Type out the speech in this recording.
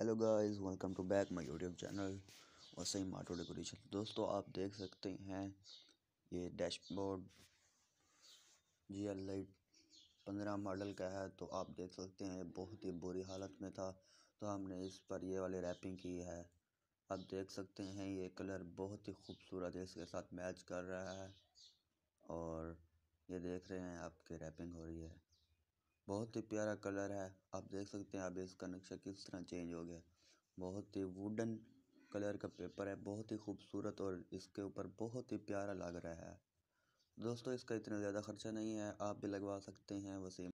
hello guys welcome to back my YouTube channel और सही auto decoration दोस्तों आप देख सकते हैं ये डैशबोर्ड जी एल लाइट पंद्रह मॉडल का है तो आप देख सकते हैं बहुत ही बुरी हालत में था तो हमने इस पर ये वाली रैपिंग की है आप देख सकते हैं ये कलर बहुत ही खूबसूरत है इसके साथ मैच कर रहा है और ये देख रहे हैं आपकी रैपिंग हो रही है बहुत ही प्यारा कलर है आप देख सकते हैं अभी इसका नक्शा किस तरह चेंज हो गया बहुत ही वुडन कलर का पेपर है बहुत ही खूबसूरत और इसके ऊपर बहुत ही प्यारा लग रहा है दोस्तों इसका इतना ज़्यादा ख़र्चा नहीं है आप भी लगवा सकते हैं वसीम